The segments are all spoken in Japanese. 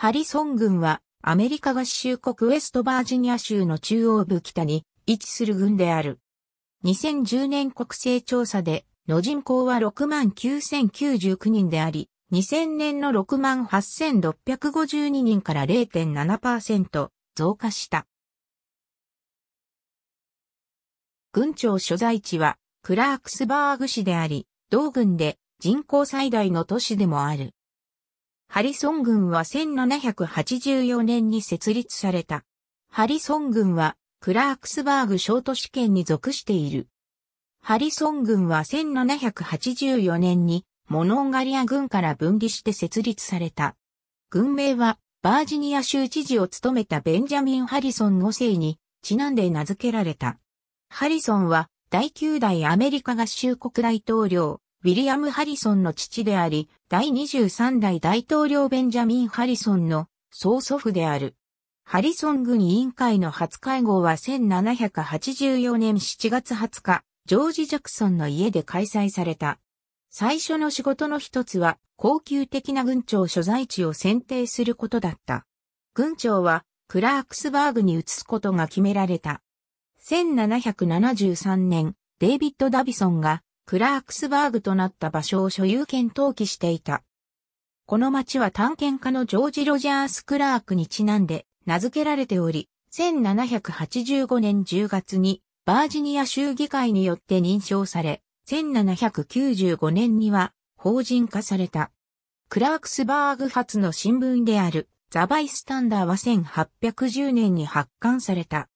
ハリソン軍はアメリカ合衆国ウェストバージニア州の中央部北に位置する軍である。2010年国勢調査での人口は69,099人であり、2000年の68,652人から0.7%増加した。軍庁所在地はクラークスバーグ市であり、同軍で人口最大の都市でもある。ハリソン軍は1784年に設立された。ハリソン軍はクラークスバーグ小都市圏に属している。ハリソン軍は1784年にモノンガリア軍から分離して設立された。軍名はバージニア州知事を務めたベンジャミン・ハリソンの姓にちなんで名付けられた。ハリソンは第9代アメリカ合衆国大統領、ウィリアム・ハリソンの父であり、第23代大統領ベンジャミン・ハリソンの曽祖父である。ハリソン軍委員会の初会合は1784年7月20日、ジョージ・ジャクソンの家で開催された。最初の仕事の一つは、高級的な軍庁所在地を選定することだった。軍庁は、クラークスバーグに移すことが決められた。1773年、デイビッド・ダビソンがクラークスバーグとなった場所を所有権登記していた。この町は探検家のジョージ・ロジャース・クラークにちなんで名付けられており、1785年10月にバージニア州議会によって認証され、1795年には法人化された。クラークスバーグ発の新聞であるザ・バイスタンダーは1810年に発刊された。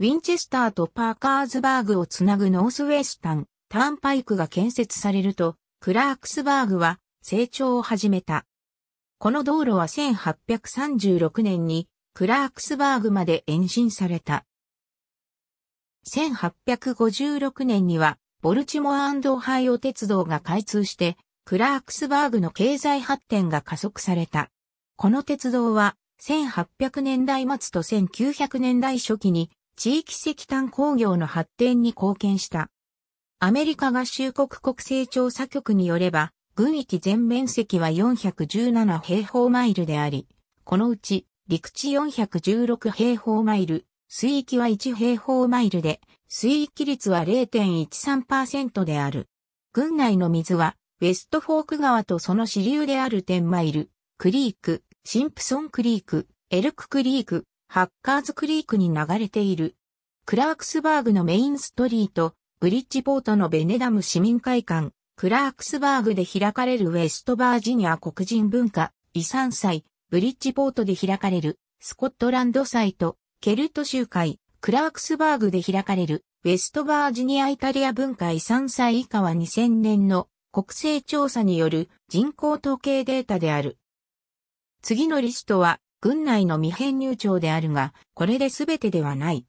ウィンチェスターとパーカーズバーグをつなぐノースウェスタン、ターンパイクが建設されると、クラークスバーグは成長を始めた。この道路は1836年にクラークスバーグまで延伸された。1856年にはボルチモアオハイオ鉄道が開通して、クラークスバーグの経済発展が加速された。この鉄道は1800年代末と1900年代初期に地域石炭工業の発展に貢献した。アメリカ合衆国国勢調査局によれば、軍域全面積は417平方マイルであり、このうち陸地416平方マイル、水域は1平方マイルで、水域率は0.13%である。軍内の水は、ウェストフォーク川とその支流であるテンマイル、クリーク、シンプソンクリーク、エルククリーク、ハッカーズクリークに流れている。クラークスバーグのメインストリート、ブリッジポートのベネダム市民会館、クラークスバーグで開かれるウェストバージニア黒人文化遺産祭、ブリッジポートで開かれるスコットランド祭とケルト集会、クラークスバーグで開かれるウェストバージニアイタリア文化遺産祭以下は2000年の国勢調査による人口統計データである。次のリストは軍内の未編入庁であるが、これで全てではない。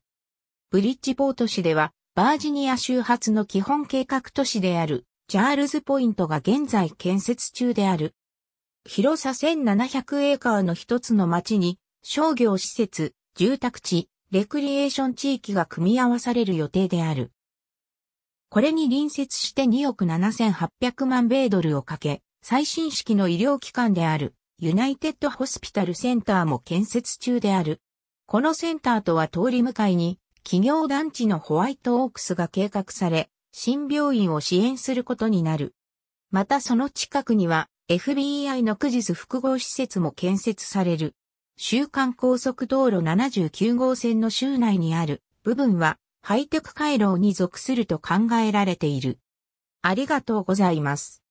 ブリッジポート市ではバージニア州発の基本計画都市である、チャールズポイントが現在建設中である。広さ1700エーカーの一つの町に、商業施設、住宅地、レクリエーション地域が組み合わされる予定である。これに隣接して2億7800万米ドルをかけ、最新式の医療機関である、ユナイテッドホスピタルセンターも建設中である。このセンターとは通り向かいに、企業団地のホワイトオークスが計画され、新病院を支援することになる。またその近くには FBI のクジス複合施設も建設される。週間高速道路79号線の州内にある部分はハイテク回廊に属すると考えられている。ありがとうございます。